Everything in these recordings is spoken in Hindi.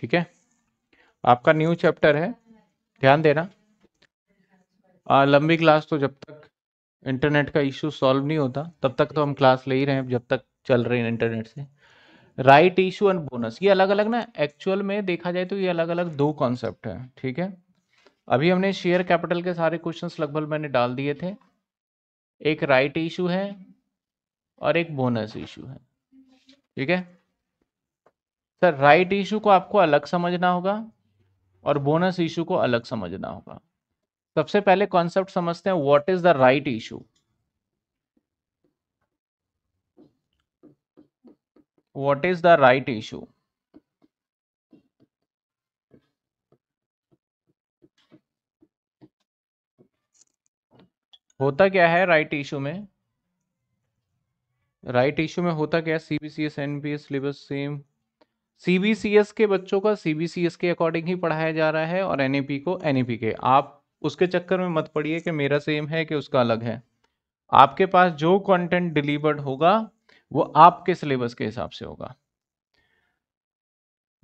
ठीक है आपका न्यू चैप्टर है ध्यान देना आ, लंबी क्लास तो जब तक इंटरनेट का इशू सॉल्व नहीं होता तब तक तो हम क्लास ले ही रहे हैं जब तक चल रहे हैं इंटरनेट से राइट इशू एंड बोनस ये अलग अलग ना एक्चुअल में देखा जाए तो ये अलग अलग दो कॉन्सेप्ट है ठीक है अभी हमने शेयर कैपिटल के सारे क्वेश्चंस लगभग मैंने डाल दिए थे एक राइट इशू है और एक बोनस इशू है ठीक है सर राइट इशू को आपको अलग समझना होगा और बोनस इशू को अलग समझना होगा सबसे पहले कॉन्सेप्ट समझते हैं what is the right issue what is the right issue होता क्या है राइट इशू में राइट इशू में होता क्या है CBCS NBS syllabus same CBCS के बच्चों का सीबीसीएस के अकॉर्डिंग ही पढ़ाया जा रहा है और एनएपी को एनएपी के आप उसके चक्कर में मत पड़िए कि मेरा सेम है कि उसका अलग है आपके पास जो कंटेंट डिलीवर्ड होगा वो आपके सिलेबस के हिसाब से होगा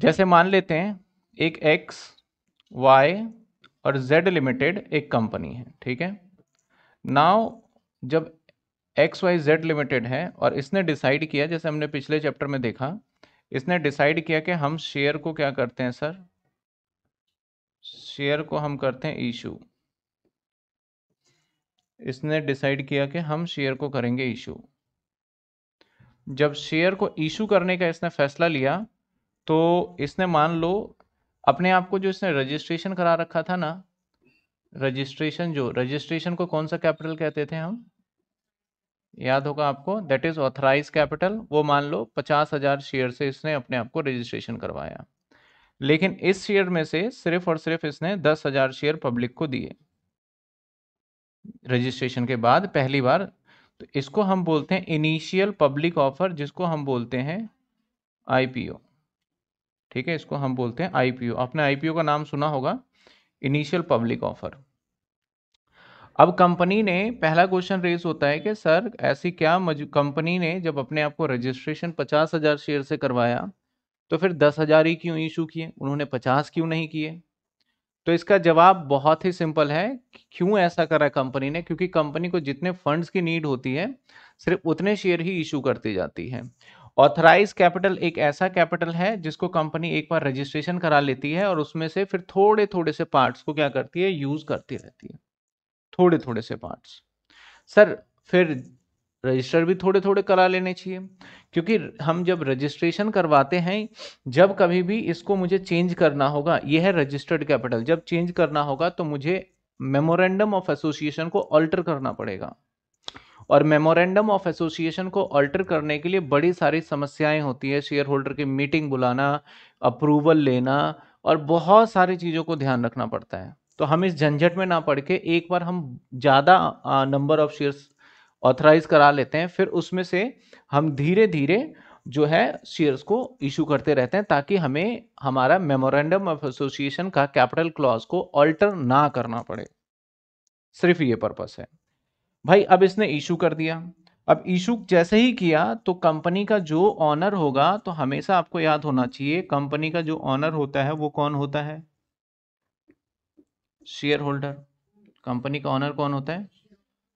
जैसे मान लेते हैं एक एक्स वाई और जेड लिमिटेड एक कंपनी है ठीक है नाउ जब एक्स वाई जेड लिमिटेड है और इसने डिसाइड किया जैसे हमने पिछले चैप्टर में देखा इसने डिसाइड किया कि हम शेयर को क्या करते हैं सर शेयर को हम करते हैं इशू इसने डिसाइड किया कि हम शेयर को करेंगे इशू जब शेयर को इशू करने का इसने फैसला लिया तो इसने मान लो अपने आप को जो इसने रजिस्ट्रेशन करा रखा था ना रजिस्ट्रेशन जो रजिस्ट्रेशन को कौन सा कैपिटल कहते थे हम याद होगा आपको दैट इज ऑथराइज कैपिटल वो मान लो पचास हजार शेयर से इसने अपने आप को रजिस्ट्रेशन करवाया लेकिन इस शेयर में से सिर्फ और सिर्फ इसने दस हजार शेयर पब्लिक को दिए रजिस्ट्रेशन के बाद पहली बार तो इसको हम बोलते हैं इनिशियल पब्लिक ऑफर जिसको हम बोलते हैं आईपीओ ठीक है इसको हम बोलते हैं आईपीओ आपने आईपीओ का नाम सुना होगा इनिशियल पब्लिक ऑफर अब कंपनी ने पहला क्वेश्चन रेस होता है कि सर ऐसी क्या कंपनी ने जब अपने आप को रजिस्ट्रेशन पचास हज़ार शेयर से करवाया तो फिर दस हज़ार ही क्यों इशू किए उन्होंने पचास क्यों नहीं किए तो इसका जवाब बहुत ही सिंपल है क्यों ऐसा करा कंपनी ने क्योंकि कंपनी को जितने फंड्स की नीड होती है सिर्फ उतने शेयर ही इशू करती जाती है ऑथराइज कैपिटल एक ऐसा कैपिटल है जिसको कंपनी एक बार रजिस्ट्रेशन करा लेती है और उसमें से फिर थोड़े थोड़े से पार्ट्स को क्या करती है यूज़ करती रहती है थोड़े थोड़े से पार्ट्स सर फिर रजिस्टर भी थोड़े थोड़े करा लेने चाहिए क्योंकि हम जब रजिस्ट्रेशन करवाते हैं जब कभी भी इसको मुझे चेंज करना होगा यह है रजिस्टर्ड कैपिटल जब चेंज करना होगा तो मुझे मेमोरेंडम ऑफ एसोसिएशन को ऑल्टर करना पड़ेगा और मेमोरेंडम ऑफ एसोसिएशन को ऑल्टर करने के लिए बड़ी सारी समस्याएं होती है शेयर होल्डर की मीटिंग बुलाना अप्रूवल लेना और बहुत सारी चीज़ों को ध्यान रखना पड़ता है तो हम इस झंझट में ना पड़ के एक बार हम ज़्यादा नंबर ऑफ शेयर्स ऑथराइज करा लेते हैं फिर उसमें से हम धीरे धीरे जो है शेयर्स को इशू करते रहते हैं ताकि हमें हमारा मेमोरेंडम ऑफ एसोसिएशन का कैपिटल क्लॉज को ऑल्टर ना करना पड़े सिर्फ ये पर्पस है भाई अब इसने इशू कर दिया अब इशू जैसे ही किया तो कंपनी का जो ऑनर होगा तो हमेशा आपको याद होना चाहिए कंपनी का जो ऑनर होता है वो कौन होता है शेयर होल्डर कंपनी का ऑनर कौन होता है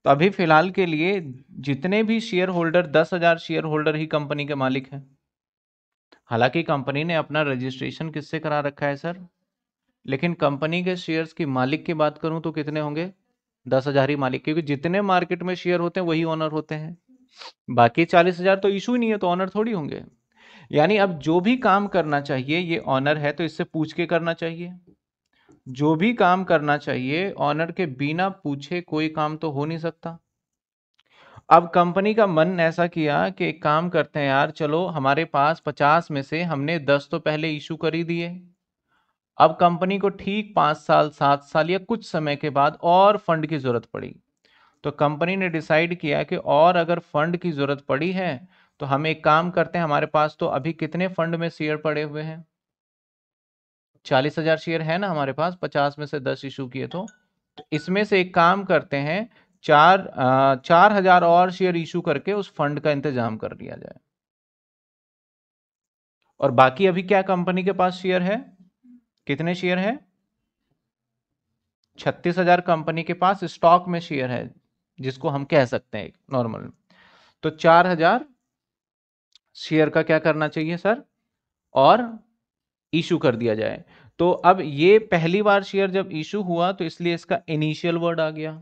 तो अभी फिलहाल के लिए जितने भी शेयर होल्डर दस हजार शेयर होल्डर ही कंपनी के मालिक हैं हालांकि कंपनी ने अपना रजिस्ट्रेशन किससे करा रखा है सर लेकिन कंपनी के शेयर्स की मालिक की बात करूं तो कितने होंगे दस हजार ही मालिक क्योंकि जितने मार्केट में शेयर होते हैं वही ऑनर होते हैं बाकी चालीस हजार तो इशू ही नहीं है तो ऑनर थोड़ी होंगे यानी अब जो भी काम करना चाहिए ये ऑनर है तो इससे पूछ के करना चाहिए जो भी काम करना चाहिए ऑनर के बिना पूछे कोई काम तो हो नहीं सकता अब कंपनी का मन ऐसा किया कि एक काम करते हैं यार चलो हमारे पास पचास में से हमने दस तो पहले इशू कर ही दिए अब कंपनी को ठीक पाँच साल सात साल या कुछ समय के बाद और फंड की ज़रूरत पड़ी तो कंपनी ने डिसाइड किया कि और अगर फंड की ज़रूरत पड़ी है तो हम एक काम करते हैं हमारे पास तो अभी कितने फंड में शेयर पड़े हुए हैं चालीस हजार शेयर है ना हमारे पास पचास में से दस इशू किए तो, तो इसमें से एक काम करते हैं चार आ, चार हजार और शेयर इशू करके उस फंड का इंतजाम कर लिया जाए और बाकी अभी क्या कंपनी के पास शेयर है कितने शेयर है छत्तीस हजार कंपनी के पास स्टॉक में शेयर है जिसको हम कह सकते हैं नॉर्मल तो चार हजार शेयर का क्या करना चाहिए सर और इशू कर दिया जाए तो अब ये पहली बार शेयर जब इशू हुआ तो इसलिए इसका इनिशियल वर्ड आ गया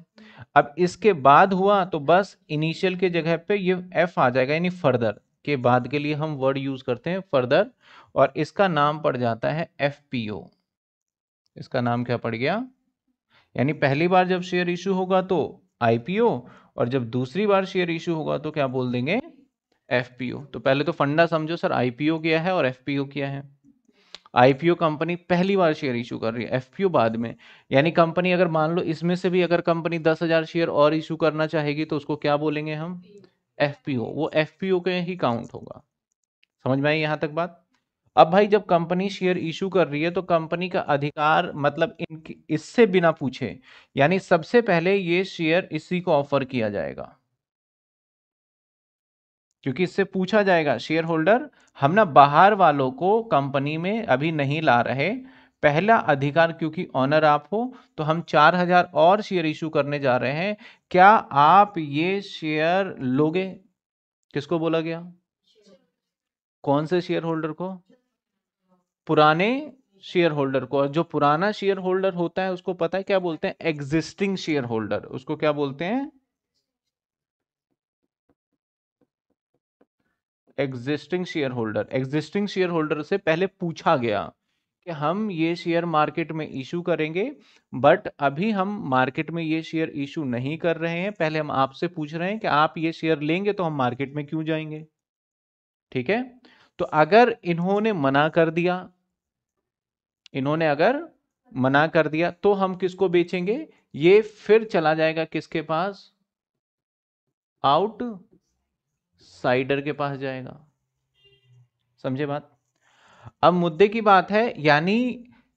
अब इसके बाद हुआ तो बस इनिशियल के जगह पे ये एफ आ जाएगा यानी फर्दर के बाद के लिए हम वर्ड यूज करते हैं फर्दर और इसका नाम पड़ जाता है एफ इसका नाम क्या पड़ गया यानी पहली बार जब शेयर इशू होगा तो आईपीओ और जब दूसरी बार शेयर इशू होगा तो क्या बोल देंगे ओ तो पहले तो फंडा समझो सर आईपीओ क्या है और ओ क्या है आईपीओ कंपनी पहली बार शेयर इशू कर रही है एफपीओ बाद में यानी कंपनी अगर मान लो इसमें से भी अगर कंपनी दस हजार शेयर और इशू करना चाहेगी तो उसको क्या बोलेंगे हम एफपीओ वो एफपीओ के ही काउंट होगा समझ में आई यहाँ तक बात अब भाई जब कंपनी शेयर इशू कर रही है तो कंपनी का अधिकार मतलब इनकी इससे बिना पूछे यानी सबसे पहले ये शेयर इसी को ऑफर किया जाएगा क्योंकि इससे पूछा जाएगा शेयर होल्डर हम ना बाहर वालों को कंपनी में अभी नहीं ला रहे पहला अधिकार क्योंकि ऑनर आप हो तो हम चार हजार और शेयर इशू करने जा रहे हैं क्या आप ये शेयर लोगे किसको बोला गया कौन से शेयर होल्डर को पुराने शेयर होल्डर को और जो पुराना शेयर होल्डर होता है उसको पता है क्या बोलते हैं एग्जिस्टिंग शेयर होल्डर उसको क्या बोलते हैं existing share holder existing share holder से पहले पूछा गया कि हम ये शेयर मार्केट में इशू करेंगे बट अभी हम मार्केट में ये शेयर इशू नहीं कर रहे हैं पहले हम आपसे पूछ रहे हैं कि आप ये शेयर लेंगे तो हम मार्केट में क्यों जाएंगे ठीक है तो अगर इन्होंने मना कर दिया इन्होंने अगर मना कर दिया तो हम किसको बेचेंगे ये फिर चला जाएगा किसके पास आउट साइडर के पास जाएगा समझे बात अब मुद्दे की बात है यानी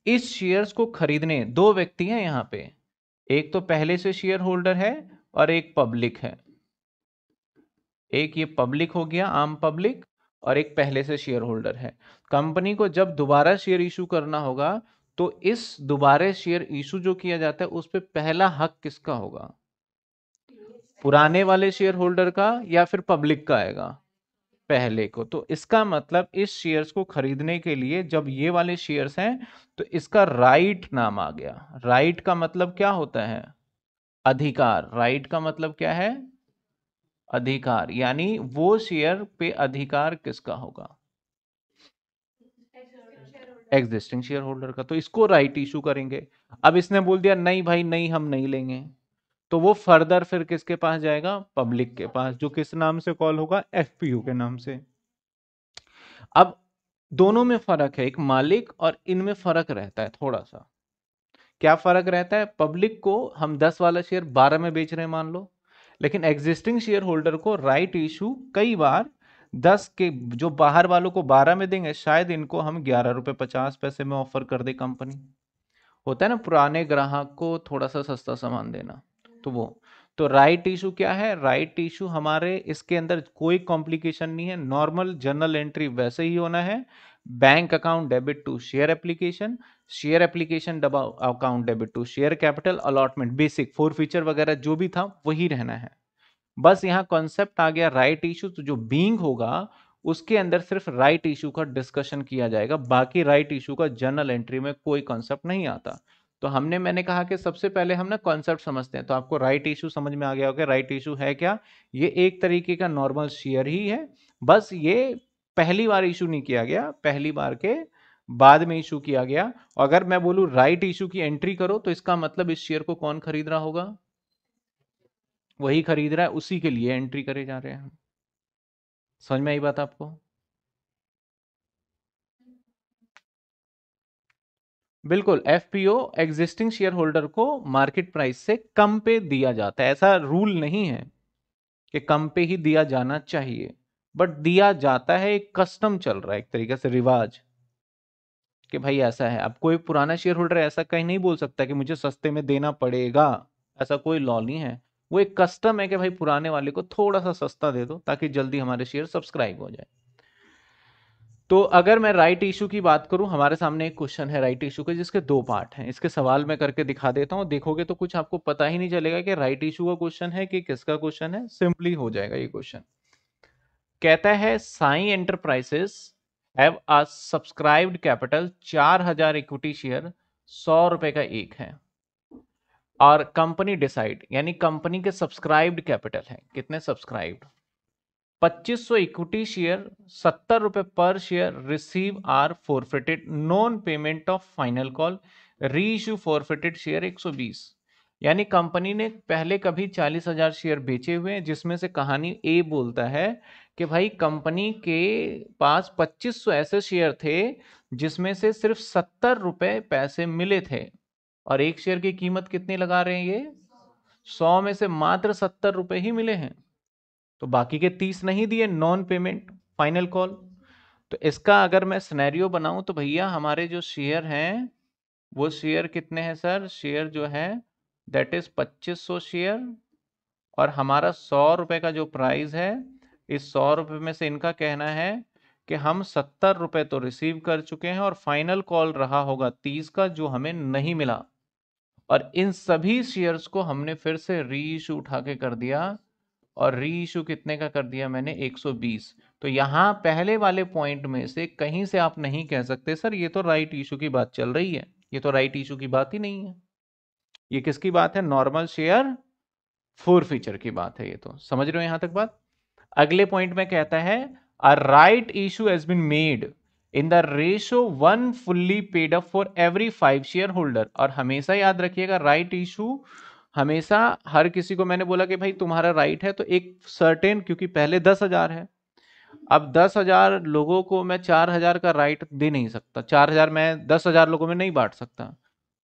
इस शेयर्स को खरीदने दो व्यक्ति हैं यहां पे एक तो पहले से शेयर होल्डर है और एक पब्लिक है एक ये पब्लिक हो गया आम पब्लिक और एक पहले से शेयर होल्डर है कंपनी को जब दोबारा शेयर इशू करना होगा तो इस दोबारा शेयर इशू जो किया जाता है उस पर पहला हक किसका होगा पुराने वाले शेयर होल्डर का या फिर पब्लिक का आएगा पहले को तो इसका मतलब इस शेयर्स को खरीदने के लिए जब ये वाले शेयर्स हैं तो इसका राइट नाम आ गया राइट का मतलब क्या होता है अधिकार राइट का मतलब क्या है अधिकार यानी वो शेयर पे अधिकार किसका होगा एग्जिस्टिंग शेयर होल्डर का तो इसको राइट इशू करेंगे अब इसने बोल दिया नहीं भाई नहीं हम नहीं लेंगे तो वो फर्दर फिर किसके पास जाएगा पब्लिक के पास जो किस नाम से कॉल होगा एफ के नाम से अब दोनों में फर्क है एक मालिक और इनमें फर्क रहता है थोड़ा सा क्या फर्क रहता है पब्लिक को हम 10 वाला शेयर 12 में बेच रहे हैं मान लो लेकिन एग्जिस्टिंग शेयर होल्डर को राइट इशू कई बार दस के जो बाहर वालों को बारह में देंगे शायद इनको हम ग्यारह रुपये पचास पैसे में ऑफर कर दे कंपनी होता है ना पुराने ग्राहक को थोड़ा सा सस्ता सामान देना तो वो तो राइट इशू क्या है राइट इशू हमारे इसके अंदर कोई कॉम्प्लिकेशन नहीं है नॉर्मल जर्नल एंट्री वैसे ही होना है bank account debit to share application share application दबाओ account debit to share capital allotment basic forfeiture वगैरह जो भी था वही रहना है बस यहाँ कॉन्सेप्ट आ गया राइट इशू तो जो बींग होगा उसके अंदर सिर्फ राइट इशू का डिस्कशन किया जाएगा बाकी राइट इशू का जर्नल एंट्री में कोई कॉन्सेप्ट नहीं आता तो हमने मैंने कहा कि सबसे पहले हम ना कॉन्सेप्ट समझते हैं तो आपको राइट इशू समझ में आ गया होगा राइट इशू है क्या ये एक तरीके का नॉर्मल शेयर ही है बस ये पहली बार इशू नहीं किया गया पहली बार के बाद में इशू किया गया अगर मैं बोलू राइट इशू की एंट्री करो तो इसका मतलब इस शेयर को कौन खरीद रहा होगा वही खरीद रहा है उसी के लिए एंट्री करे जा रहे हैं समझ में आई बात आपको बिल्कुल एफपीओ एग्जिस्टिंग शेयर होल्डर को मार्केट प्राइस से कम पे दिया जाता है ऐसा रूल नहीं है कि कम पे ही दिया जाना चाहिए बट दिया जाता है एक कस्टम चल रहा है एक तरीके से रिवाज कि भाई ऐसा है अब कोई पुराना शेयर होल्डर ऐसा कहीं नहीं बोल सकता कि मुझे सस्ते में देना पड़ेगा ऐसा कोई लॉ नहीं है वो एक कस्टम है कि भाई पुराने वाले को थोड़ा सा सस्ता दे दो ताकि जल्दी हमारे शेयर सब्सक्राइब हो जाए तो अगर मैं राइट इशू की बात करूं हमारे सामने एक क्वेश्चन है राइट इशू के जिसके दो पार्ट हैं इसके सवाल मैं करके दिखा देता हूं देखोगे तो कुछ आपको पता ही नहीं चलेगा कि राइट इशू का क्वेश्चन है कि किसका क्वेश्चन है सिंपली हो जाएगा ये क्वेश्चन कहता है Sai enterprises have a subscribed capital चार हजार इक्विटी शेयर सौ रुपए का एक है और कंपनी डिसाइड यानी कंपनी के सब्सक्राइब्ड कैपिटल है कितने सब्सक्राइब्ड पच्चीस सौ इक्विटी शेयर सत्तर रुपए पर share receive are forfeited non payment of final call re issue forfeited share बीस यानी कंपनी ने पहले कभी चालीस हजार शेयर बेचे हुए हैं जिसमें से कहानी ए बोलता है कि भाई कंपनी के पास 2500 ऐसे शेयर थे जिसमें से सिर्फ सत्तर रुपए पैसे मिले थे और एक शेयर की कीमत कितनी लगा रहे हैं ये सौ में से मात्र सत्तर रुपए ही मिले हैं तो बाकी के तीस नहीं दिए नॉन पेमेंट फाइनल कॉल तो इसका अगर मैं स्नैरियो बनाऊं तो भैया हमारे जो शेयर हैं वो शेयर कितने हैं सर शेयर जो है दैट इज 2500 शेयर और हमारा सौ रुपये का जो प्राइस है इस सौ रुपये में से इनका कहना है कि हम सत्तर रुपये तो रिसीव कर चुके हैं और फाइनल कॉल रहा होगा तीस का जो हमें नहीं मिला और इन सभी शेयर्स को हमने फिर से री उठा के कर दिया और री इशू कितने का कर दिया मैंने 120 तो यहाँ पहले वाले पॉइंट में से कहीं से आप नहीं कह सकते सर ये तो राइट इशू की बात चल रही है ये तो राइट इशू की बात ही नहीं है ये किसकी बात है नॉर्मल शेयर फोर फीचर की बात है ये तो समझ रहे हो यहां तक बात अगले पॉइंट में कहता है a right issue has been made in the ratio one fully paid up for every five share holder और हमेशा याद रखिएगा राइट इशू हमेशा हर किसी को मैंने बोला कि भाई तुम्हारा राइट है तो एक सर्टेन क्योंकि पहले दस हजार है अब दस हजार लोगों को मैं चार हजार का राइट दे नहीं सकता चार हजार मैं दस हजार लोगों में नहीं बांट सकता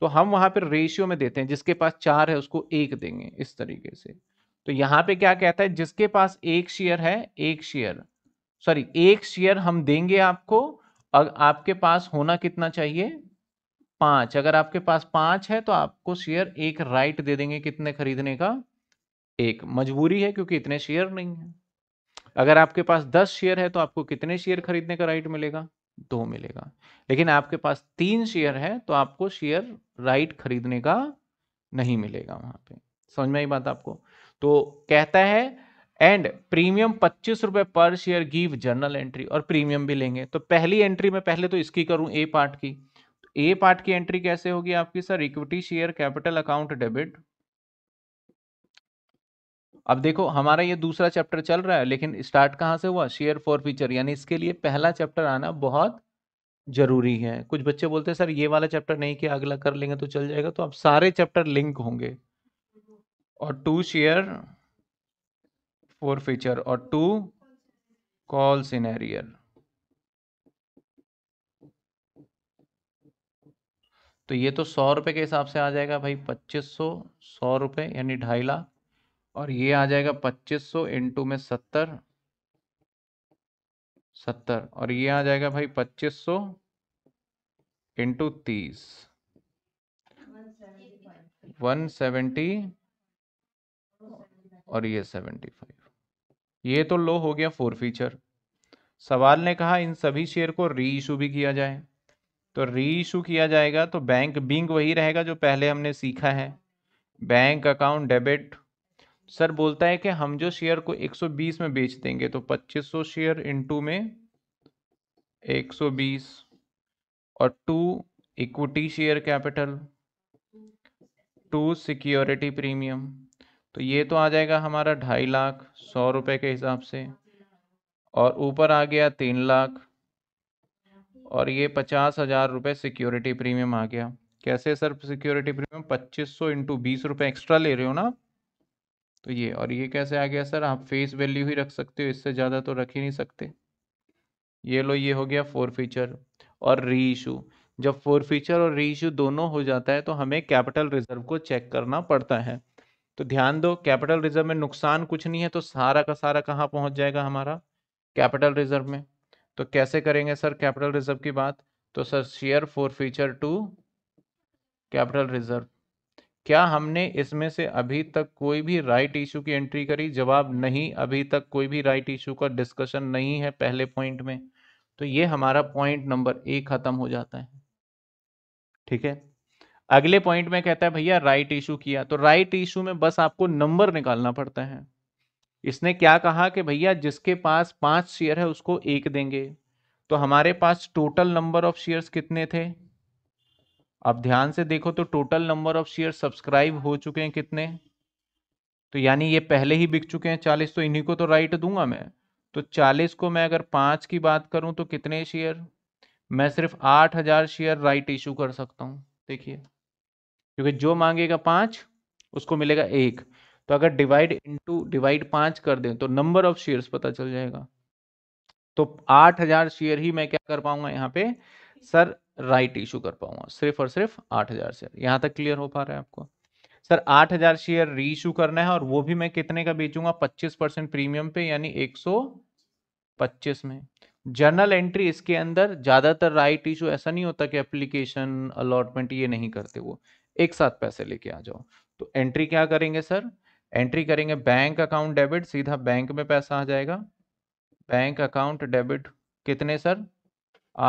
तो हम वहां पर रेशियो में देते हैं जिसके पास चार है उसको एक देंगे इस तरीके से तो यहाँ पे क्या कहता है जिसके पास एक शेयर है एक शेयर सॉरी एक शेयर हम देंगे आपको और आपके पास होना कितना चाहिए पांच अगर आपके पास पांच है तो आपको शेयर एक राइट दे देंगे कितने खरीदने का एक मजबूरी है क्योंकि इतने शेयर नहीं है अगर आपके पास दस शेयर है तो आपको कितने शेयर खरीदने का राइट मिलेगा दो मिलेगा लेकिन आपके पास तीन शेयर है तो आपको शेयर राइट खरीदने का नहीं मिलेगा वहां पे समझ में आई बात आपको तो कहता है एंड प्रीमियम पच्चीस रुपए पर शेयर गिव जर्नल एंट्री और प्रीमियम भी लेंगे तो पहली एंट्री में पहले तो इसकी करूं ए पार्ट की ए पार्ट की एंट्री कैसे होगी आपकी sir equity share capital account debit अब देखो हमारा ये दूसरा चैप्टर चल रहा है लेकिन स्टार्ट कहाँ से हुआ शेयर फॉर फ्यूचर यानी इसके लिए पहला चैप्टर आना बहुत जरूरी है कुछ बच्चे बोलते हैं सर ये वाला चैप्टर नहीं किया अगला कर लेंगे तो चल जाएगा तो अब सारे चैप्टर लिंक होंगे और टू शेयर फॉर फ्यूचर और टू कॉल सिनेरियर तो ये तो सौ रुपये के हिसाब से आ जाएगा भाई पच्चीस सौ सौ रुपये यानी ढाई लाख और ये आ जाएगा पच्चीस सौ इंटू में सत्तर सत्तर और ये आ जाएगा भाई पच्चीस सौ इंटू तीस वन सेवेंटी और ये सेवेंटी फाइव ये तो लो हो गया फोर फीचर सवाल ने कहा इन सभी शेयर को री इशू भी किया जाए तो इशू किया जाएगा तो बैंक बिंग वही रहेगा जो पहले हमने सीखा है बैंक अकाउंट डेबिट सर बोलता है कि हम जो शेयर को 120 में बेच देंगे तो 2500 शेयर इनटू में 120 और to equity share capital to security premium तो ये तो आ जाएगा हमारा ढाई लाख सौ रुपये के हिसाब से और ऊपर आ गया तीन लाख और ये पचास हज़ार रुपये सिक्योरिटी प्रीमियम आ गया कैसे सर सिक्योरिटी प्रीमियम पच्चीस सौ इंटू बीस रुपये एक्स्ट्रा ले रहे हो ना तो ये और ये कैसे आ गया सर आप फेस वैल्यू ही रख सकते हो इससे ज़्यादा तो रख ही नहीं सकते ये लो ये हो गया फोर फीचर और री इशू जब फोर फीचर और री इशू दोनों हो जाता है तो हमें कैपिटल रिजर्व को चेक करना पड़ता है तो ध्यान दो कैपिटल रिजर्व में नुकसान कुछ नहीं है तो सारा का सारा कहाँ पहुँच जाएगा हमारा कैपिटल रिजर्व में तो कैसे करेंगे सर कैपिटल रिजर्व की बात तो sir share forfeiture to capital reserve क्या हमने इसमें से अभी तक कोई भी राइट right इशू की एंट्री करी जवाब नहीं अभी तक कोई भी राइट right इशू का डिस्कशन नहीं है पहले पॉइंट में तो ये हमारा पॉइंट नंबर ए खत्म हो जाता है ठीक है अगले पॉइंट में कहता है भैया राइट इशू किया तो राइट इशू में बस आपको नंबर निकालना पड़ता है इसने क्या कहा कि भैया जिसके पास पांच शेयर है उसको एक देंगे तो हमारे पास टोटल नंबर ऑफ शेयर्स कितने थे अब ध्यान से देखो तो total number of share subscribe हो चुके हैं कितने तो यानी ये पहले ही बिक चुके हैं चालीस तो इन्हीं को तो राइट दूंगा मैं तो चालीस को मैं अगर पांच की बात करूं तो कितने शेयर मैं सिर्फ आठ हज़ार शेयर राइट इशू कर सकता हूं देखिए क्योंकि जो मांगेगा पांच उसको मिलेगा एक तो अगर डिवाइड इंटू डिवाइड पांच कर दें तो नंबर ऑफ शेयर्स पता चल जाएगा तो आठ हजार शेयर ही मैं क्या कर पाऊंगा यहाँ पे सर राइट इशू कर पाऊंगा सिर्फ और सिर्फ आठ हजार शेयर यहाँ तक क्लियर हो पा रहा है आपको सर आठ हजार शेयर री इशू करना है और वो भी मैं कितने का बेचूंगा पच्चीस परसेंट प्रीमियम पे यानी एक सौ पच्चीस में जर्नल एंट्री इसके अंदर ज्यादातर राइट इशू ऐसा नहीं होता कि एप्लीकेशन अलॉटमेंट ये नहीं करते वो एक साथ पैसे लेके आ जाओ तो एंट्री क्या करेंगे सर एंट्री करेंगे बैंक अकाउंट डेबिट सीधा बैंक में पैसा आ जाएगा बैंक अकाउंट डेबिट कितने सर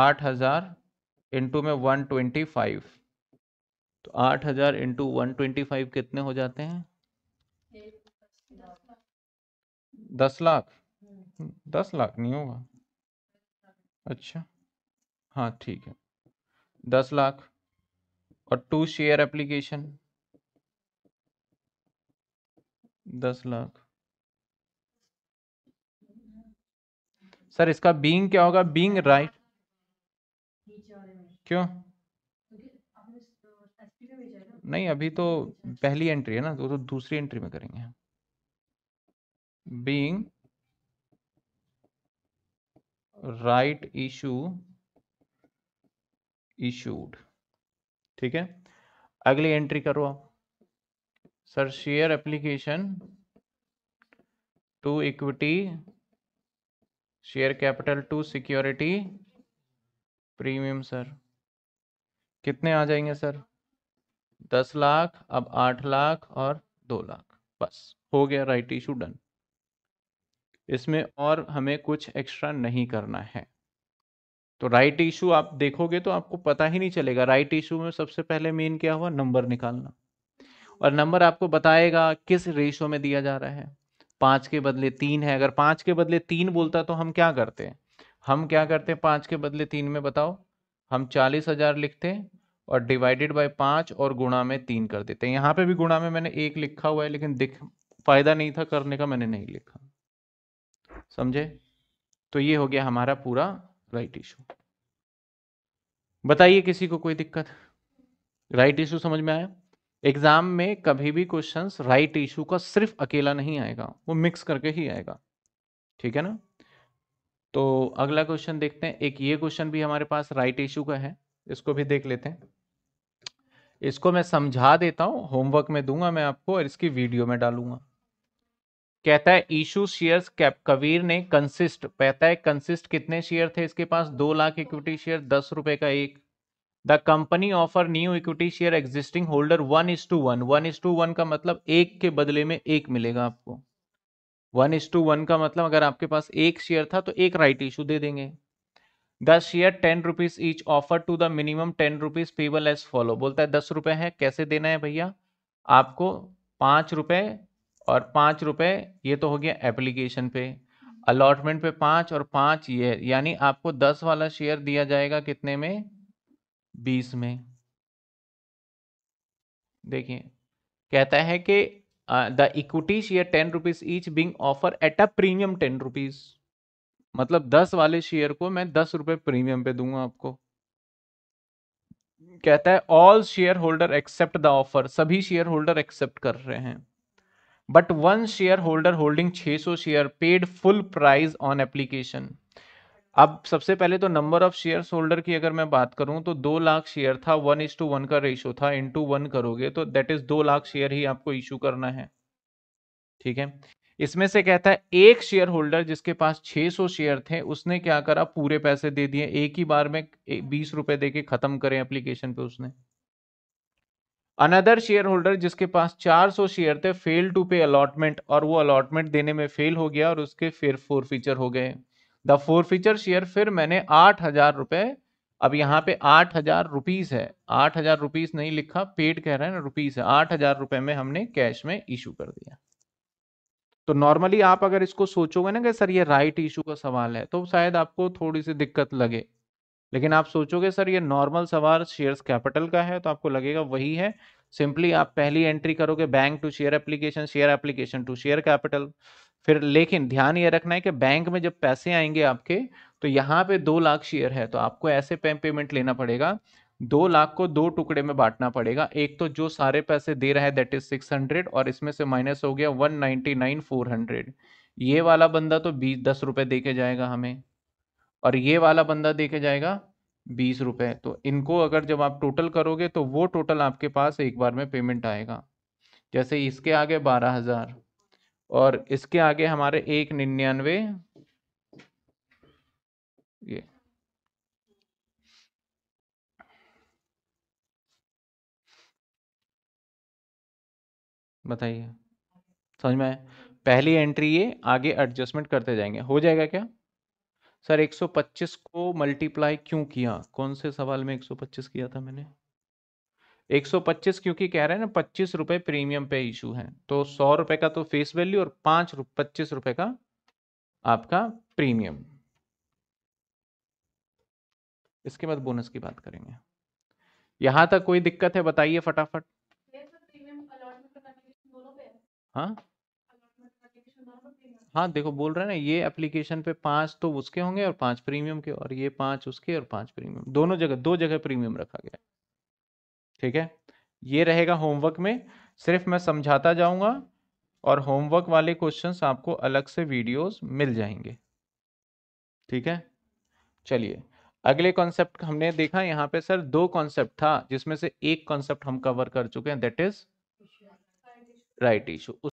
आठ हज़ार इंटू में वन ट्वेंटी फाइव तो आठ हज़ार इंटू वन ट्वेंटी फाइव कितने हो जाते हैं दस लाख दस लाख नहीं होगा अच्छा हाँ ठीक है दस लाख और टू शेयर एप्लीकेशन दस लाख सर इसका बींग क्या होगा बींग राइट क्यों नहीं अभी तो पहली एंट्री है ना तो, तो दूसरी एंट्री में करेंगे बींग राइट इशू इशूड ठीक है अगली एंट्री करो आप sir share application to equity share capital to security premium sir कितने आ जाएंगे सर दस लाख अब आठ लाख और दो लाख बस हो गया राइट इशू डन इसमें और हमें कुछ एक्स्ट्रा नहीं करना है तो राइट इशू आप देखोगे तो आपको पता ही नहीं चलेगा राइट इशू में सबसे पहले मेन क्या हुआ नंबर निकालना और नंबर आपको बताएगा किस रेशो में दिया जा रहा है पाँच के बदले तीन है अगर पाँच के बदले तीन बोलता तो हम क्या करते हम क्या करते पाँच के बदले तीन में बताओ हम चालीस हज़ार लिखते और डिवाइडेड बाय पाँच और गुणा में तीन कर देते हैं यहाँ पे भी गुणा में मैंने एक लिखा हुआ है लेकिन दिख फायदा नहीं था करने का मैंने नहीं लिखा समझे तो ये हो गया हमारा पूरा राइट इशू बताइए किसी को कोई दिक्कत राइट इशू समझ में आया एग्जाम में कभी भी क्वेश्चंस राइट इशू का सिर्फ अकेला नहीं आएगा वो मिक्स करके ही आएगा ठीक है ना तो अगला क्वेश्चन देखते हैं एक ये क्वेश्चन भी हमारे पास राइट इशू का है इसको भी देख लेते हैं इसको मैं समझा देता हूं होमवर्क में दूंगा मैं आपको और इसकी वीडियो में डालूंगा कहता है इशू शेयर्स कैप कबीर ने कंसिस्ट कहता है कंसिस्ट कितने शेयर थे इसके पास दो लाख इक्विटी शेयर दस रुपए का एक the company offer new equity share existing holder one is two one one is two one का मतलब एक के बदले में एक मिलेगा आपको वन इज टू वन का मतलब अगर आपके पास एक शेयर था तो एक राइट इशू दे देंगे the share ten rupees each offer to the minimum ten rupees payable as follow बोलता है दस रुपए है कैसे देना है भैया आपको पांच रुपए और पांच रुपए ये तो हो गया एप्लीकेशन पे अलॉटमेंट पे पांच और पांच ये यानी आपको दस वाला शेयर दिया जाएगा कितने में बीस में देखिए कहता है कि the equity share ten rupees each being offer at a premium ten rupees मतलब दस वाले शेयर को मैं दस रुपए प्रीमियम पे दूंगा आपको कहता है all share holder accept the offer सभी शेयर होल्डर एक्सेप्ट कर रहे हैं but one share holder holding 600 share paid full price on application अब सबसे पहले तो नंबर ऑफ शेयर होल्डर की अगर मैं बात करूं तो दो लाख शेयर था वन इज टू वन का रेशो था इन टू वन करोगे तो दैट इज दो लाख शेयर ही आपको इशू करना है ठीक है इसमें से कहता है एक शेयर होल्डर जिसके पास 600 शेयर थे उसने क्या करा पूरे पैसे दे दिए एक ही बार में बीस रुपए दे के खत्म करें एप्लीकेशन पे उसने अनदर शेयर होल्डर जिसके पास 400 शेयर थे फेल टू पे अलॉटमेंट और वो अलॉटमेंट देने में फेल हो गया और उसके फिर फोर फीचर हो गए द फीचर शेयर फिर मैंने आठ हजार रुपए अब यहाँ पे आठ हजार रुपीज है आठ हजार रुपीज नहीं लिखा पेड कह रहे हैं ना रुपीज है आठ हजार रुपए में हमने कैश में इशू कर दिया तो नॉर्मली आप अगर इसको सोचोगे ना कि सर ये राइट इशू का सवाल है तो शायद आपको थोड़ी सी दिक्कत लगे लेकिन आप सोचोगे सर ये नॉर्मल सवाल शेयर्स कैपिटल का है तो आपको लगेगा वही है सिंपली आप पहली एंट्री करोगे bank to share application share application to share capital फिर लेकिन ध्यान ये रखना है कि बैंक में जब पैसे आएंगे आपके तो यहाँ पे दो लाख शेयर है तो आपको ऐसे पे पेमेंट लेना पड़ेगा दो लाख को दो टुकड़े में बांटना पड़ेगा एक तो जो सारे पैसे दे रहा है दैट इज सिक्स हंड्रेड और इसमें से माइनस हो गया one ninety nine four hundred ये वाला बंदा तो बीस दस रुपये दे के जाएगा हमें और ये वाला बंदा दे के जाएगा बीस रुपये तो इनको अगर जब आप टोटल करोगे तो वो टोटल आपके पास एक बार में पेमेंट आएगा जैसे इसके आगे बारह हज़ार और इसके आगे हमारे एक निन्यानवे ये बताइए समझ में पहली एंट्री ये आगे एडजस्टमेंट करते जाएंगे हो जाएगा क्या सर 125 को मल्टीप्लाई क्यों किया कौन से सवाल में 125 किया था मैंने 125 क्योंकि कह रहे हैं ना पच्चीस रुपए प्रीमियम पे इशू है तो सौ रुपए का तो फेस वैल्यू और पांच पच्चीस रुपए का आपका प्रीमियम इसके बाद बोनस की बात करेंगे यहां तक कोई दिक्कत है बताइए फटाफट हाँ हाँ देखो बोल रहे हैं ना ये एप्लीकेशन पे पांच तो उसके होंगे और पांच प्रीमियम के और ये पांच उसके और पांच प्रीमियम दोनों जगह दो जगह प्रीमियम रखा गया ठीक है ये रहेगा होमवर्क में सिर्फ मैं समझाता जाऊंगा और होमवर्क वाले क्वेश्चंस आपको अलग से वीडियोस मिल जाएंगे ठीक है चलिए अगले कॉन्सेप्ट हमने देखा यहाँ पे सर दो कॉन्सेप्ट था जिसमें से एक कॉन्सेप्ट हम कवर कर चुके हैं दैट इज राइट इशू